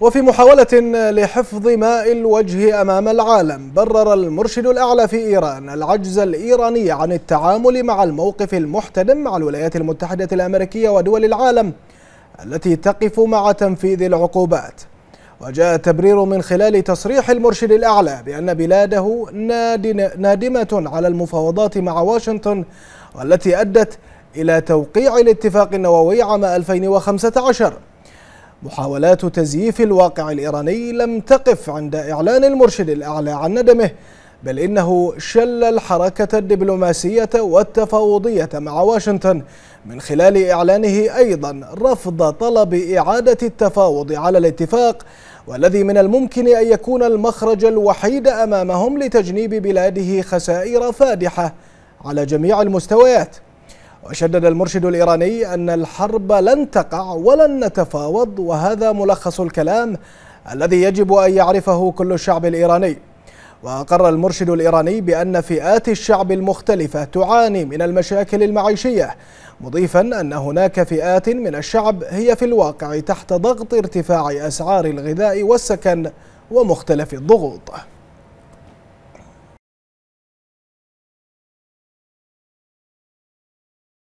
وفي محاولة لحفظ ماء الوجه أمام العالم برر المرشد الأعلى في إيران العجز الإيراني عن التعامل مع الموقف المحتدم مع الولايات المتحدة الأمريكية ودول العالم التي تقف مع تنفيذ العقوبات وجاء التبرير من خلال تصريح المرشد الأعلى بأن بلاده نادمة على المفاوضات مع واشنطن والتي أدت إلى توقيع الاتفاق النووي عام 2015 محاولات تزييف الواقع الإيراني لم تقف عند إعلان المرشد الأعلى عن ندمه بل إنه شل الحركة الدبلوماسية والتفاوضية مع واشنطن من خلال إعلانه أيضا رفض طلب إعادة التفاوض على الاتفاق والذي من الممكن أن يكون المخرج الوحيد أمامهم لتجنيب بلاده خسائر فادحة على جميع المستويات وشدد المرشد الإيراني أن الحرب لن تقع ولن نتفاوض وهذا ملخص الكلام الذي يجب أن يعرفه كل الشعب الإيراني وأقر المرشد الإيراني بأن فئات الشعب المختلفة تعاني من المشاكل المعيشية مضيفا أن هناك فئات من الشعب هي في الواقع تحت ضغط ارتفاع أسعار الغذاء والسكن ومختلف الضغوط